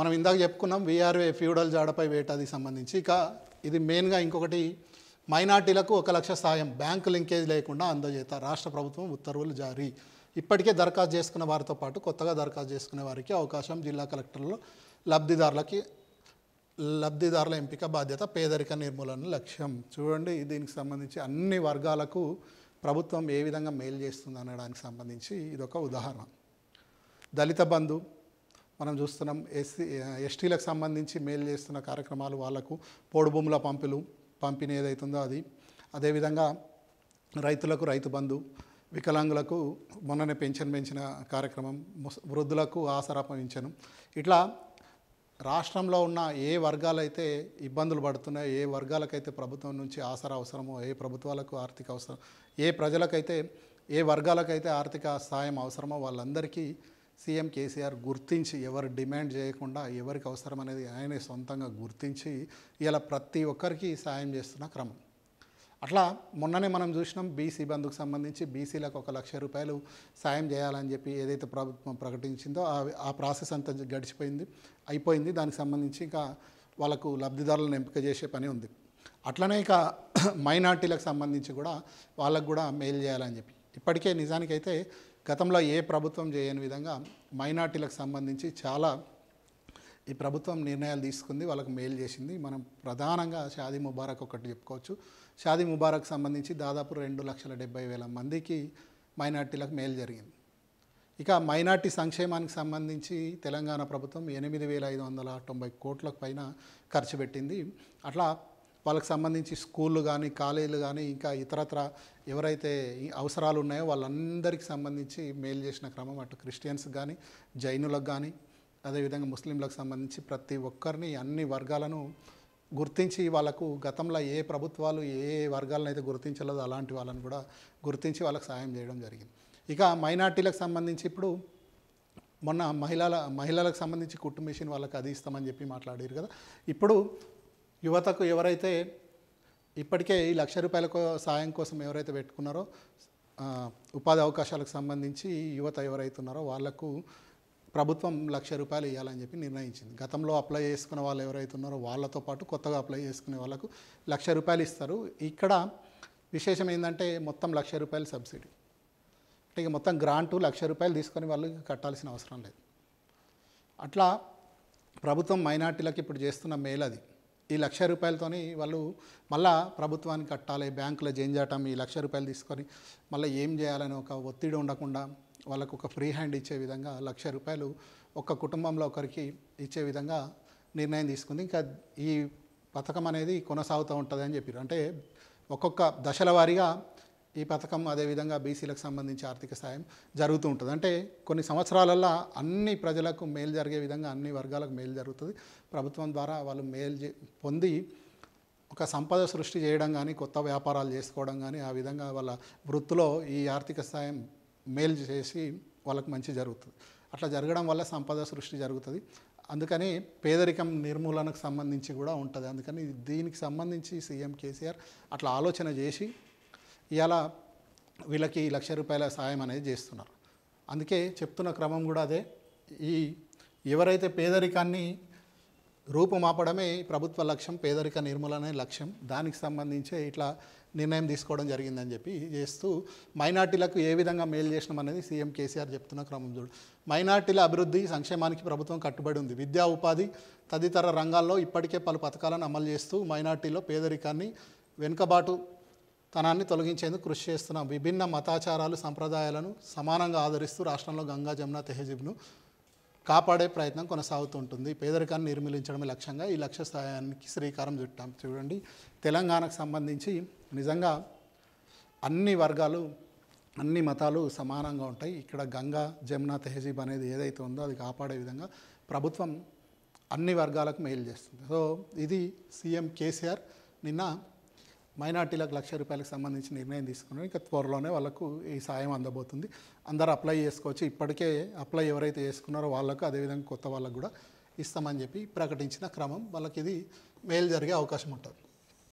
మనం ఇందాక చెప్పుకున్నాం వీఆర్ఏ ఫ్యూడల్ జాడపై వేటాది సంబంధించి ఇక ఇది మెయిన్గా ఇంకొకటి మైనార్టీలకు ఒక లక్ష సాయం బ్యాంకు లింకేజ్ లేకుండా అందజేత రాష్ట్ర ప్రభుత్వం ఉత్తర్వులు జారీ ఇప్పటికే దరఖాస్తు చేసుకున్న వారితో పాటు కొత్తగా దరఖాస్తు చేసుకునే వారికి అవకాశం జిల్లా కలెక్టర్లు లబ్ధిదారులకి లబ్ధిదారుల ఎంపిక బాధ్యత పేదరిక నిర్మూలన లక్ష్యం చూడండి దీనికి సంబంధించి అన్ని వర్గాలకు ప్రభుత్వం ఏ విధంగా మేలు చేస్తుంది అనడానికి సంబంధించి ఇదొక ఉదాహరణ దళిత బంధు మనం చూస్తున్నాం ఎస్సీ ఎస్టీలకు సంబంధించి మేలు చేస్తున్న కార్యక్రమాలు వాళ్లకు పోడు భూముల పంపిలు పంపిణీ ఏదైతుందో అది అదేవిధంగా రైతులకు రైతు బంధు వికలాంగులకు మొన్ననే పెన్షన్ పెంచిన కార్యక్రమం వృద్ధులకు ఆసరా పెంచను ఇట్లా రాష్ట్రంలో ఉన్న ఏ వర్గాలైతే ఇబ్బందులు పడుతున్నాయో ఏ వర్గాలకైతే ప్రభుత్వం నుంచి ఆసరా అవసరమో ఏ ప్రభుత్వాలకు ఆర్థిక అవసరం ఏ ప్రజలకైతే ఏ వర్గాలకైతే ఆర్థిక సాయం అవసరమో వాళ్ళందరికీ సీఎం కేసీఆర్ గుర్తించి ఎవరు డిమాండ్ చేయకుండా ఎవరికి అవసరం అనేది ఆయనే సొంతంగా గుర్తించి ఇలా ప్రతి ఒక్కరికి సాయం చేస్తున్న క్రమం అట్లా మొన్ననే మనం చూసినాం బీసీ బంధుకు సంబంధించి బీసీలకు ఒక లక్ష రూపాయలు సాయం చేయాలని చెప్పి ఏదైతే ప్రభుత్వం ప్రకటించిందో ఆ ప్రాసెస్ అంతా గడిచిపోయింది అయిపోయింది దానికి సంబంధించి ఇంకా వాళ్ళకు లబ్ధిదారులను ఎంపిక చేసే పని ఉంది అట్లనే ఇక మైనార్టీలకు సంబంధించి కూడా వాళ్ళకు కూడా మెయిల్ చేయాలని చెప్పి ఇప్పటికే నిజానికైతే గతంలో ఏ ప్రభుత్వం చేయని విధంగా మైనార్టీలకు సంబంధించి చాలా ఈ ప్రభుత్వం నిర్ణయాలు తీసుకుంది వాళ్ళకు మెయిల్ చేసింది మనం ప్రధానంగా షాదీ ముబారక్ ఒకటి చెప్పుకోవచ్చు షాదీ ముబారక్ సంబంధించి దాదాపు రెండు లక్షల డెబ్బై వేల మందికి మైనార్టీలకు మేలు జరిగింది ఇక మైనార్టీ సంక్షేమానికి సంబంధించి తెలంగాణ ప్రభుత్వం ఎనిమిది వేల ఐదు వందల తొంభై కోట్లకు పైన ఖర్చు పెట్టింది అట్లా వాళ్ళకి సంబంధించి స్కూళ్ళు కానీ కాలేజీలు కానీ ఇంకా ఇతరత్ర ఎవరైతే అవసరాలు ఉన్నాయో వాళ్ళందరికీ సంబంధించి మెయిల్ చేసిన క్రమం అటు క్రిస్టియన్స్ కానీ జైనులకు కానీ అదేవిధంగా ముస్లింలకు సంబంధించి ప్రతి ఒక్కరిని అన్ని వర్గాలను గుర్తించి వాళ్ళకు గతంలో ఏ ప్రభుత్వాలు ఏ వర్గాలను అయితే గుర్తించలేదో అలాంటి వాళ్ళని కూడా గుర్తించి వాళ్ళకి సహాయం చేయడం జరిగింది ఇక మైనార్టీలకు సంబంధించి ఇప్పుడు మొన్న మహిళల మహిళలకు సంబంధించి కుటుంబ మిషన్ వాళ్ళకి అది ఇస్తామని చెప్పి మాట్లాడారు కదా ఇప్పుడు యువతకు ఎవరైతే ఇప్పటికే ఈ లక్ష రూపాయల సాయం కోసం ఎవరైతే పెట్టుకున్నారో ఉపాధి అవకాశాలకు సంబంధించి యువత ఎవరైతున్నారో వాళ్లకు ప్రభుత్వం లక్ష రూపాయలు ఇవ్వాలని చెప్పి నిర్ణయించింది గతంలో అప్లై చేసుకున్న వాళ్ళు ఎవరైతున్నారో వాళ్ళతో పాటు కొత్తగా అప్లై చేసుకునే వాళ్ళకు లక్ష రూపాయలు ఇస్తారు ఇక్కడ విశేషం ఏంటంటే మొత్తం లక్ష రూపాయలు సబ్సిడీ అంటే ఇక మొత్తం గ్రాంటు లక్ష రూపాయలు తీసుకొని వాళ్ళు కట్టాల్సిన అవసరం లేదు అట్లా ప్రభుత్వం మైనార్టీలకు ఇప్పుడు చేస్తున్న మేలు అది ఈ లక్ష రూపాయలతోని వాళ్ళు మళ్ళీ ప్రభుత్వానికి కట్టాలి బ్యాంకులో జంజాటం ఈ లక్ష రూపాయలు తీసుకొని మళ్ళీ ఏం చేయాలని ఒక ఒత్తిడి ఉండకుండా వాళ్ళకు ఒక ఫ్రీ హ్యాండ్ ఇచ్చే విధంగా లక్ష రూపాయలు ఒక కుటుంబంలో ఒకరికి ఇచ్చే విధంగా నిర్ణయం తీసుకుంది ఇంకా ఈ పథకం అనేది కొనసాగుతూ ఉంటుంది అని చెప్పారు అంటే ఒక్కొక్క దశల వారీగా ఈ పథకం అదేవిధంగా బీసీలకు సంబంధించి ఆర్థిక సాయం జరుగుతూ ఉంటుంది అంటే కొన్ని సంవత్సరాలల్లో అన్ని ప్రజలకు మేలు జరిగే విధంగా అన్ని వర్గాలకు మేలు జరుగుతుంది ప్రభుత్వం ద్వారా వాళ్ళు మేలు పొంది ఒక సంపద సృష్టి చేయడం కానీ కొత్త వ్యాపారాలు చేసుకోవడం కానీ ఆ విధంగా వాళ్ళ వృత్తిలో ఈ ఆర్థిక సాయం మేలు చేసి వాళ్ళకు మంచి జరుగుతుంది అట్లా జరగడం వల్ల సంపద సృష్టి జరుగుతుంది అందుకని పేదరికం నిర్మూలనకు సంబంధించి కూడా ఉంటుంది అందుకని దీనికి సంబంధించి సీఎం కేసీఆర్ అట్లా ఆలోచన చేసి ఇవాళ వీళ్ళకి లక్ష రూపాయల సాయం అనేది చేస్తున్నారు అందుకే చెప్తున్న క్రమం కూడా అదే ఈ ఎవరైతే పేదరికాన్ని రూపుమాపడమే ప్రభుత్వ లక్ష్యం పేదరిక నిర్మూలనే లక్ష్యం దానికి సంబంధించే ఇట్లా నిర్ణయం తీసుకోవడం జరిగిందని చెప్పి చేస్తూ మైనార్టీలకు ఏ విధంగా మేలు చేసినాం అనేది సీఎం కేసీఆర్ చెప్తున్న క్రమం చూడు మైనార్టీల అభివృద్ధి సంక్షేమానికి ప్రభుత్వం కట్టుబడి ఉంది విద్యా ఉపాధి తదితర రంగాల్లో ఇప్పటికే పలు పథకాలను అమలు చేస్తూ మైనార్టీలో పేదరికాన్ని వెనుకబాటు తనాన్ని తొలగించేందుకు కృషి చేస్తున్నాం విభిన్న మతాచారాలు సంప్రదాయాలను సమానంగా ఆదరిస్తూ రాష్ట్రంలో గంగా జమున తెహజీబ్ను కాపాడే ప్రయత్నం కొనసాగుతుంటుంది పేదరికాన్ని నిర్మూలించడమే లక్ష్యంగా ఈ లక్ష్య స్థాయానికి శ్రీకారం చుట్టాం చూడండి తెలంగాణకు సంబంధించి నిజంగా అన్ని వర్గాలు అన్ని మతాలు సమానంగా ఉంటాయి ఇక్కడ గంగా జమున తెహజీబ్ అనేది ఏదైతే ఉందో అది కాపాడే విధంగా ప్రభుత్వం అన్ని వర్గాలకు మేలు చేస్తుంది సో ఇది సీఎం కేసీఆర్ నిన్న మైనార్టీలకు లక్ష రూపాయలకు సంబంధించి నిర్ణయం తీసుకున్నాం ఇంకా త్వరలోనే వాళ్ళకు ఈ సాయం అందబోతుంది అందరూ అప్లై చేసుకోవచ్చు ఇప్పటికే అప్లై ఎవరైతే చేసుకున్నారో వాళ్ళకు అదేవిధంగా కొత్త వాళ్ళకు కూడా ఇస్తామని చెప్పి ప్రకటించిన క్రమం వాళ్ళకి ఇది మేలు జరిగే అవకాశం ఉంటుంది